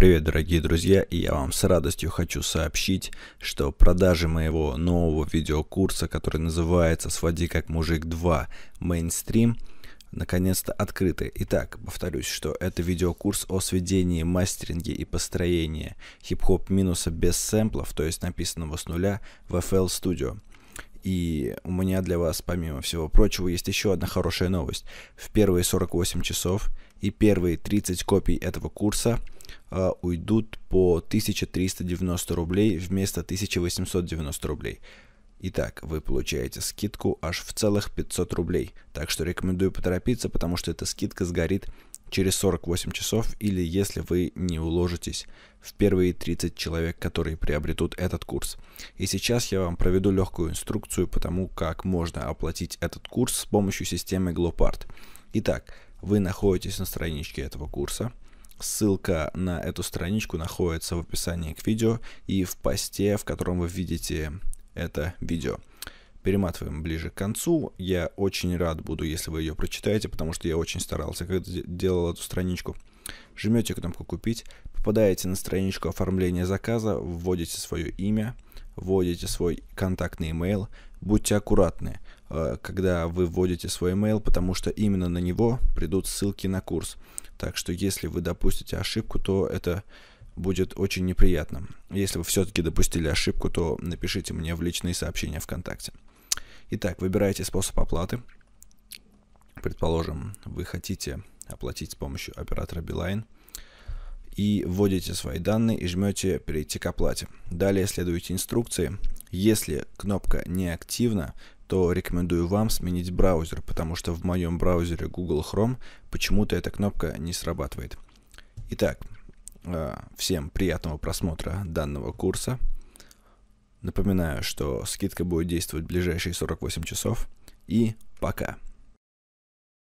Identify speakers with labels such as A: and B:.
A: Привет, дорогие друзья, и я вам с радостью хочу сообщить, что продажи моего нового видеокурса, который называется «Своди как мужик 2. Mainstream", наконец наконец-то открыты. Итак, повторюсь, что это видеокурс о сведении, мастеринге и построении хип-хоп минуса без сэмплов, то есть написанного с нуля в FL Studio. И у меня для вас, помимо всего прочего, есть еще одна хорошая новость. В первые 48 часов и первые 30 копий этого курса – а, уйдут по 1390 рублей вместо 1890 рублей. Итак, вы получаете скидку аж в целых 500 рублей. Так что рекомендую поторопиться, потому что эта скидка сгорит через 48 часов или если вы не уложитесь в первые 30 человек, которые приобретут этот курс. И сейчас я вам проведу легкую инструкцию по тому, как можно оплатить этот курс с помощью системы Glopart. Итак, вы находитесь на страничке этого курса – Ссылка на эту страничку находится в описании к видео и в посте, в котором вы видите это видео. Перематываем ближе к концу. Я очень рад буду, если вы ее прочитаете, потому что я очень старался, когда делал эту страничку. Жмете кнопку «Купить», попадаете на страничку оформления заказа, вводите свое имя, вводите свой контактный email. Будьте аккуратны, Э, когда вы вводите свой email, потому что именно на него придут ссылки на курс. Так что если вы допустите ошибку, то это будет очень неприятно. Если вы все-таки допустили ошибку, то напишите мне в личные сообщения ВКонтакте. Итак, выбирайте способ оплаты. Предположим, вы хотите оплатить с помощью оператора Beeline и вводите свои данные и жмете «Перейти к оплате». Далее следуйте инструкции. Если кнопка не активна, то рекомендую вам сменить браузер, потому что в моем браузере Google Chrome почему-то эта кнопка не срабатывает. Итак, а, всем приятного просмотра данного курса. Напоминаю, что скидка будет действовать в ближайшие 48 часов. И пока!